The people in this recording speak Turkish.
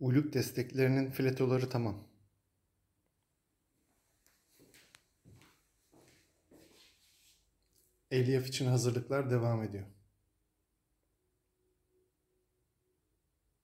Uluk desteklerinin filetoları tamam. Elyaf için hazırlıklar devam ediyor.